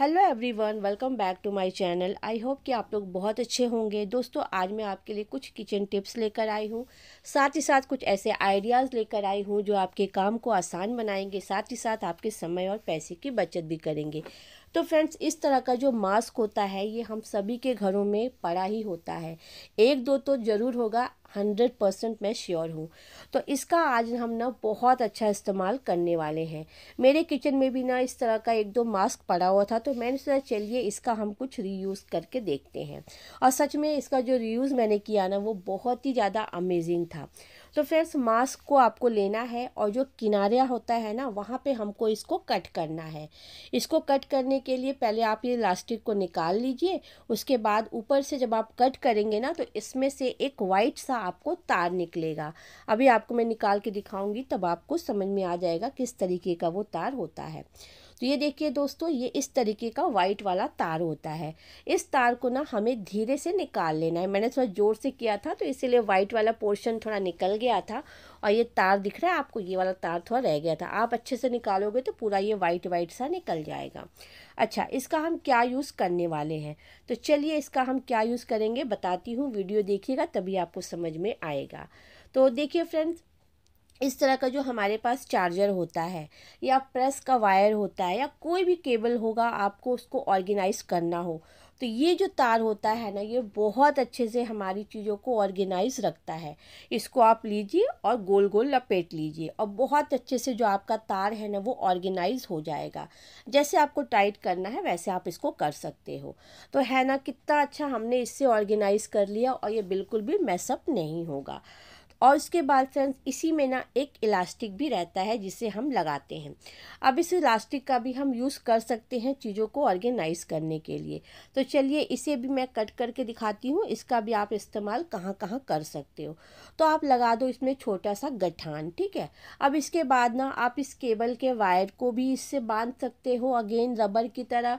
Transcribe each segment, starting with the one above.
hello everyone welcome back to my channel I hope कि आप लोग बहुत अच्छे होंगे दोस्तों आज मैं आपके लिए कुछ किचन टिप्स लेकर आई हूँ साथ ही साथ कुछ ऐसे आइडियाज़ लेकर आई हूँ जो आपके काम को आसान बनाएंगे साथ ही साथ आपके समय और पैसे की बचत भी करेंगे तो फ्रेंड्स इस तरह का जो मास्क होता है ये हम सभी के घरों में पड़ा ही होता है एक दो तो ज़रूर होगा हंड्रेड परसेंट मैं श्योर हूँ तो इसका आज हम ना बहुत अच्छा इस्तेमाल करने वाले हैं मेरे किचन में भी ना इस तरह का एक दो मास्क पड़ा हुआ था तो मैंने सोचा चलिए इसका हम कुछ रीयूज़ करके देखते हैं और सच में इसका जो रीयूज़ मैंने किया ना वो बहुत ही ज़्यादा अमेजिंग था तो फ्रेंड्स मास्क को आपको लेना है और जो किनारे होता है ना वहाँ पे हमको इसको कट करना है इसको कट करने के लिए पहले आप ये इलास्टिक को निकाल लीजिए उसके बाद ऊपर से जब आप कट करेंगे ना तो इसमें से एक वाइट सा आपको तार निकलेगा अभी आपको मैं निकाल के दिखाऊंगी तब आपको समझ में आ जाएगा किस तरीके का वो तार होता है तो ये देखिए दोस्तों ये इस तरीके का वाइट वाला तार होता है इस तार को ना हमें धीरे से निकाल लेना है मैंने थोड़ा ज़ोर से किया था तो इसीलिए वाइट वाला पोर्शन थोड़ा निकल गया था और ये तार दिख रहा है आपको ये वाला तार थोड़ा रह गया था आप अच्छे से निकालोगे तो पूरा ये वाइट वाइट सा निकल जाएगा अच्छा इसका हम क्या यूज़ करने वाले हैं तो चलिए इसका हम क्या यूज़ करेंगे बताती हूँ वीडियो देखिएगा तभी आपको समझ में आएगा तो देखिए फ्रेंड्स इस तरह का जो हमारे पास चार्जर होता है या प्रेस का वायर होता है या कोई भी केबल होगा आपको उसको ऑर्गेनाइज करना हो तो ये जो तार होता है ना ये बहुत अच्छे से हमारी चीज़ों को ऑर्गेनाइज रखता है इसको आप लीजिए और गोल गोल लपेट लीजिए और बहुत अच्छे से जो आपका तार है ना वो ऑर्गेनाइज हो जाएगा जैसे आपको टाइट करना है वैसे आप इसको कर सकते हो तो है ना कितना अच्छा हमने इससे ऑर्गेनाइज कर लिया और ये बिल्कुल भी मैसअप नहीं होगा और उसके बाद फ्रेंड्स इसी में ना एक इलास्टिक भी रहता है जिसे हम लगाते हैं अब इस इलास्टिक का भी हम यूज़ कर सकते हैं चीज़ों को ऑर्गेनाइज करने के लिए तो चलिए इसे भी मैं कट करके दिखाती हूँ इसका भी आप इस्तेमाल कहाँ कहाँ कर सकते हो तो आप लगा दो इसमें छोटा सा गठान ठीक है अब इसके बाद ना आप इस केबल के वायर को भी इससे बांध सकते हो अगेन रबर की तरह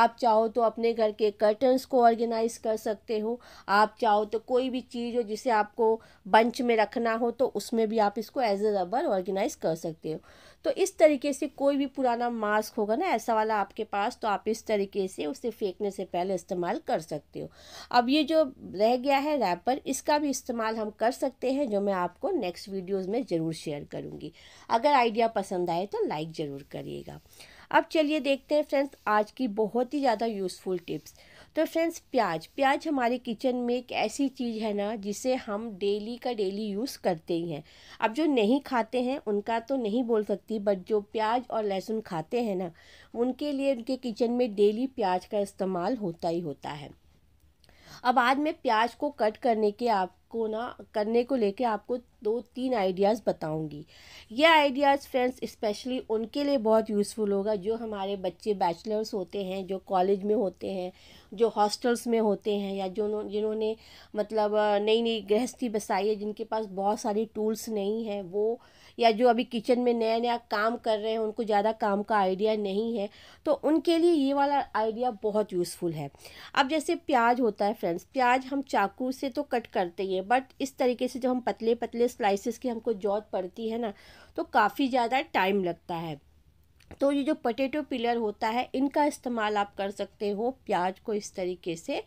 आप चाहो तो अपने घर के कर्टन्स को ऑर्गेनाइज कर सकते हो आप चाहो तो कोई भी चीज़ हो जिसे आपको बंच में रखना हो तो उसमें भी आप इसको एज ए रबर ऑर्गेनाइज कर सकते हो तो इस तरीके से कोई भी पुराना मास्क होगा ना ऐसा वाला आपके पास तो आप इस तरीके से उसे फेंकने से पहले इस्तेमाल कर सकते हो अब ये जो रह गया है रैपर इसका भी इस्तेमाल हम कर सकते हैं जो मैं आपको नेक्स्ट वीडियोस में ज़रूर शेयर करूँगी अगर आइडिया पसंद आए तो लाइक ज़रूर करिएगा अब चलिए देखते हैं फ्रेंड्स आज की बहुत ही ज़्यादा यूज़फुल टिप्स तो फ्रेंड्स प्याज प्याज हमारे किचन में एक ऐसी चीज़ है ना जिसे हम डेली का डेली यूज़ करते ही हैं अब जो नहीं खाते हैं उनका तो नहीं बोल सकती बट जो प्याज और लहसुन खाते हैं ना उनके लिए उनके किचन में डेली प्याज का इस्तेमाल होता ही होता है अब आज मैं प्याज को कट करने के आप को ना करने को लेके आपको दो तीन आइडियाज़ बताऊंगी ये आइडियाज़ फ्रेंड्स स्पेशली उनके लिए बहुत यूज़फुल होगा जो हमारे बच्चे बैचलर्स होते हैं जो कॉलेज में होते हैं जो हॉस्टल्स में होते हैं या जो जिन्होंने मतलब नई नई गृहस्थी बसाई है जिनके पास बहुत सारे टूल्स नहीं हैं वो या जो अभी किचन में नया नया काम कर रहे हैं उनको ज़्यादा काम का आइडिया नहीं है तो उनके लिए ये वाला आइडिया बहुत यूज़फुल है अब जैसे प्याज होता है फ्रेंड्स प्याज हम चाकू से तो कट करते ही हैं बट इस तरीके से जब हम पतले पतले स्लाइसिस की हमको जौत पड़ती है ना तो काफ़ी ज़्यादा टाइम लगता है तो ये जो पटेटो पिलर होता है इनका इस्तेमाल आप कर सकते हो प्याज को इस तरीके से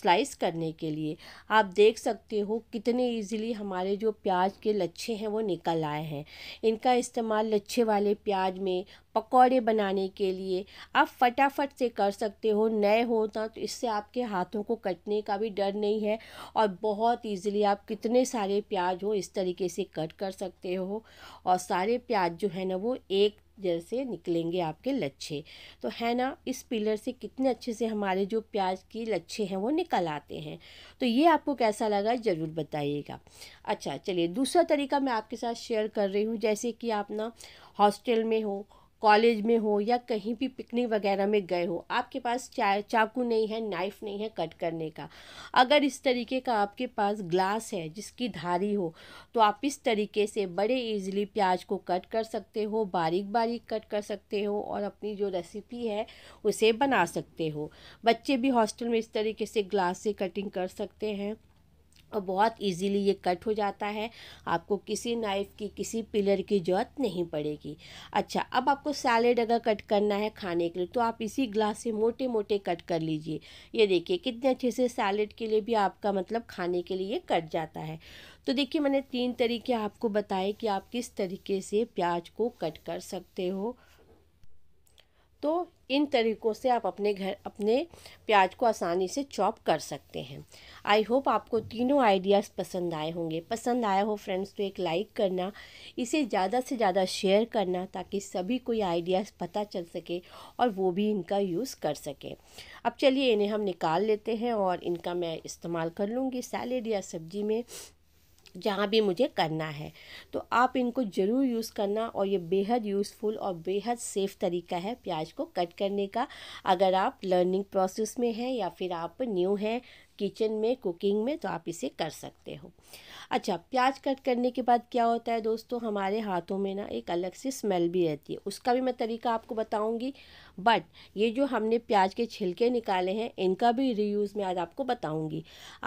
स्लाइस करने के लिए आप देख सकते हो कितने इजीली हमारे जो प्याज के लच्छे हैं वो निकल आए हैं इनका इस्तेमाल लच्छे वाले प्याज में पकौड़े बनाने के लिए आप फटाफट से कर सकते हो नए हो ना तो इससे आपके हाथों को कटने का भी डर नहीं है और बहुत इजीली आप कितने सारे प्याज हो इस तरीके से कट कर सकते हो और सारे प्याज जो है ना वो एक जैसे निकलेंगे आपके लच्छे तो है ना इस पिलर से कितने अच्छे से हमारे जो प्याज के लच्छे हैं वो निकल आते हैं तो ये आपको कैसा लगा ज़रूर बताइएगा अच्छा चलिए दूसरा तरीका मैं आपके साथ शेयर कर रही हूँ जैसे कि आप ना हॉस्टल में हो कॉलेज में हो या कहीं भी पिकनिक वगैरह में गए हो आपके पास चा चाकू नहीं है नाइफ नहीं है कट करने का अगर इस तरीके का आपके पास ग्लास है जिसकी धारी हो तो आप इस तरीके से बड़े ईजिली प्याज को कट कर सकते हो बारीक बारीक कट कर सकते हो और अपनी जो रेसिपी है उसे बना सकते हो बच्चे भी हॉस्टल में इस तरीके से ग्लास से कटिंग कर सकते हैं और बहुत इजीली ये कट हो जाता है आपको किसी नाइफ़ की किसी पिलर की ज़रूरत नहीं पड़ेगी अच्छा अब आपको सैलेड अगर कट करना है खाने के लिए तो आप इसी ग्लास से मोटे मोटे कट कर लीजिए ये देखिए कितने अच्छे से सैलेड के लिए भी आपका मतलब खाने के लिए कट जाता है तो देखिए मैंने तीन तरीके आपको बताए कि आप किस तरीके से प्याज को कट कर सकते हो तो इन तरीक़ों से आप अपने घर अपने प्याज को आसानी से चॉप कर सकते हैं आई होप आपको तीनों आइडियाज़ पसंद आए होंगे पसंद आया हो फ्रेंड्स तो एक लाइक करना इसे ज़्यादा से ज़्यादा शेयर करना ताकि सभी को ये आइडियाज़ पता चल सके और वो भी इनका यूज़ कर सके अब चलिए इन्हें हम निकाल लेते हैं और इनका मैं इस्तेमाल कर लूँगी सैलेड या सब्जी में जहाँ भी मुझे करना है तो आप इनको ज़रूर यूज़ करना और ये बेहद यूज़फुल और बेहद सेफ़ तरीका है प्याज को कट करने का अगर आप लर्निंग प्रोसेस में हैं या फिर आप न्यू हैं किचन में कुकिंग में तो आप इसे कर सकते हो अच्छा प्याज कट करने के बाद क्या होता है दोस्तों हमारे हाथों में ना एक अलग सी स्मेल भी रहती है उसका भी मैं तरीका आपको बताऊंगी बट ये जो हमने प्याज के छिलके निकाले हैं इनका भी रीयूज़ मैं आज आपको बताऊंगी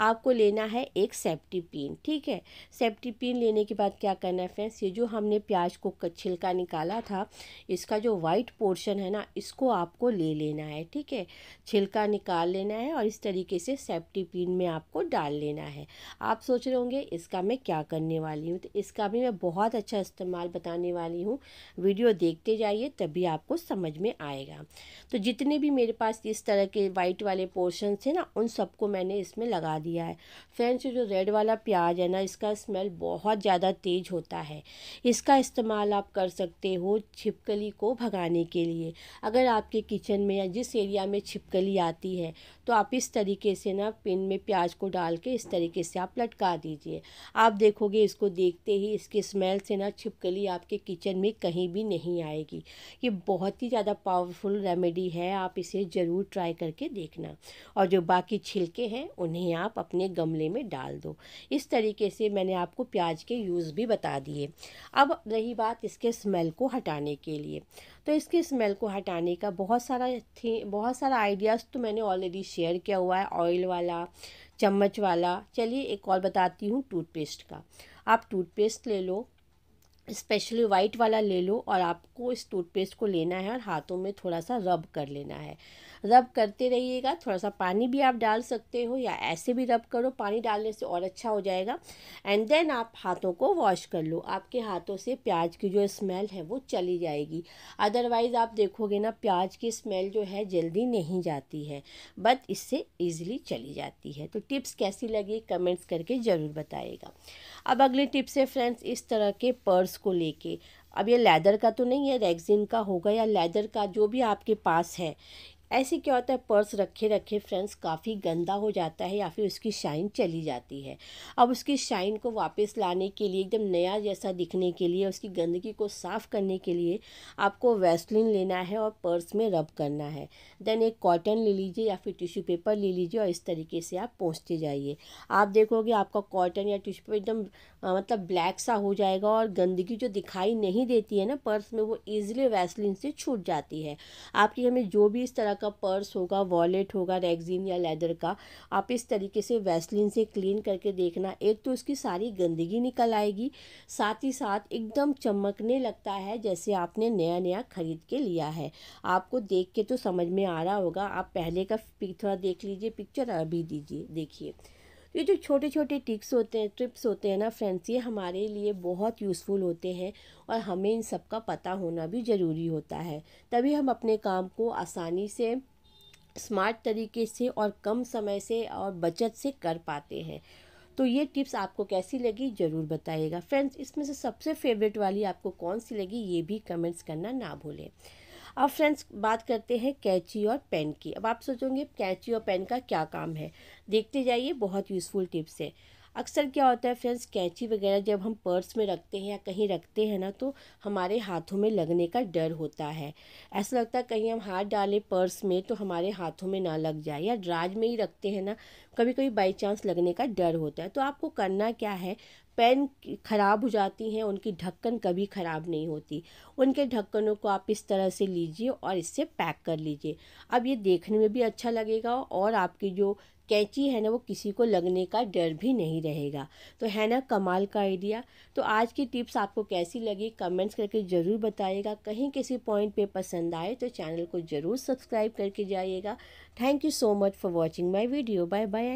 आपको लेना है एक सेफ्टी पिन ठीक है सेफ्टी पिन लेने के बाद क्या करना है फ्रेंड्स ये जो हमने प्याज को छिलका निकाला था इसका जो वाइट पोर्शन है ना इसको आपको ले लेना है ठीक है छिलका निकाल लेना है और इस तरीके से सेफ्टी टिफिन में आपको डाल लेना है आप सोच रहे होंगे इसका मैं क्या करने वाली हूँ तो इसका भी मैं बहुत अच्छा इस्तेमाल बताने वाली हूँ वीडियो देखते जाइए तभी आपको समझ में आएगा तो जितने भी मेरे पास इस तरह के वाइट वाले पोर्शन थे ना उन सबको मैंने इसमें लगा दिया है फ्रेंड्स जो रेड वाला प्याज है ना इसका स्मेल बहुत ज़्यादा तेज होता है इसका इस्तेमाल आप कर सकते हो छिपकली को भगाने के लिए अगर आपके किचन में या जिस एरिया में छिपकली आती है तो आप इस तरीके से ना पिन में प्याज को डाल के इस तरीके से आप लटका दीजिए आप देखोगे इसको देखते ही इसकी स्मेल से ना छिपकली आपके किचन में कहीं भी नहीं आएगी ये बहुत ही ज़्यादा पावरफुल रेमेडी है आप इसे ज़रूर ट्राई करके देखना और जो बाकी छिलके हैं उन्हें आप अपने गमले में डाल दो इस तरीके से मैंने आपको प्याज के यूज़ भी बता दिए अब रही बात इसके स्मेल को हटाने के लिए तो इसके स्मेल को हटाने का बहुत सारा थी बहुत सारा आइडियाज़ तो मैंने ऑलरेडी शेयर किया हुआ है ऑयल वाला वाला चम्मच वाला चलिए एक और बताती हूँ टूथपेस्ट का आप टूथपेस्ट ले लो स्पेशली वाइट वाला ले लो और आपको इस टूथपेस्ट को लेना है और हाथों में थोड़ा सा रब कर लेना है रब करते रहिएगा थोड़ा सा पानी भी आप डाल सकते हो या ऐसे भी रब करो पानी डालने से और अच्छा हो जाएगा एंड देन आप हाथों को वॉश कर लो आपके हाथों से प्याज की जो स्मेल है वो चली जाएगी अदरवाइज़ आप देखोगे ना प्याज की स्मेल जो है जल्दी नहीं जाती है बट इससे ईजिली चली जाती है तो टिप्स कैसी लगी कमेंट्स करके ज़रूर बताइएगा अब अगली टिप्स है फ्रेंड्स इस तरह के पर्स को लेके अब ये लेदर का तो नहीं है रेगजिन का होगा या लेदर का जो भी आपके पास है ऐसे क्या होता है पर्स रखे रखे फ्रेंड्स काफ़ी गंदा हो जाता है या फिर उसकी शाइन चली जाती है अब उसकी शाइन को वापस लाने के लिए एकदम नया जैसा दिखने के लिए उसकी गंदगी को साफ़ करने के लिए आपको वैसलिन लेना है और पर्स में रब करना है देन एक कॉटन ले लीजिए या फिर टिश्यू पेपर ले लीजिए और इस तरीके से आप पहुँचते जाइए आप देखोगे आपका कॉटन या टिश्यू पेपर एकदम मतलब ब्लैक सा हो जाएगा और गंदगी जो दिखाई नहीं देती है ना पर्स में वो ईजिली वैसलिन से छूट जाती है आपकी हमें जो भी इस तरह का आपका पर्स होगा वॉलेट होगा रैगजीन या लेदर का आप इस तरीके से वैसलिन से क्लीन करके देखना एक तो उसकी सारी गंदगी निकल आएगी साथ ही साथ एकदम चमकने लगता है जैसे आपने नया नया ख़रीद के लिया है आपको देख के तो समझ में आ रहा होगा आप पहले का थोड़ा देख लीजिए पिक्चर अभी दीजिए देखिए ये जो छोटे छोटे टिक्स होते हैं ट्रिप्स होते हैं ना फ्रेंड्स ये हमारे लिए बहुत यूज़फुल होते हैं और हमें इन सब का पता होना भी ज़रूरी होता है तभी हम अपने काम को आसानी से स्मार्ट तरीके से और कम समय से और बचत से कर पाते हैं तो ये टिप्स आपको कैसी लगी ज़रूर बताइएगा फ्रेंड्स इसमें से सबसे फेवरेट वाली आपको कौन सी लगी ये भी कमेंट्स करना ना भूलें अब फ्रेंड्स बात करते हैं कैची और पेन की अब आप सोचोगे कैची और पेन का क्या काम है देखते जाइए बहुत यूज़फुल टिप्स है अक्सर क्या होता है फ्रेंड्स कैंची वगैरह जब हम पर्स में रखते हैं या कहीं रखते हैं ना तो हमारे हाथों में लगने का डर होता है ऐसा लगता है कहीं हम हाथ डालें पर्स में तो हमारे हाथों में ना लग जाए या ड्राज में ही रखते हैं ना कभी कभी बाई चांस लगने का डर होता है तो आपको करना क्या है पेन ख़राब हो जाती हैं उनकी ढक्कन कभी ख़राब नहीं होती उनके ढक्कनों को आप इस तरह से लीजिए और इससे पैक कर लीजिए अब ये देखने में भी अच्छा लगेगा और आपकी जो कैंची है ना वो किसी को लगने का डर भी नहीं रहेगा तो है ना कमाल का आइडिया तो आज की टिप्स आपको कैसी लगी कमेंट्स करके ज़रूर बताइएगा कहीं किसी पॉइंट पे पसंद आए तो चैनल को ज़रूर सब्सक्राइब करके जाइएगा thank you so much for watching my video bye bye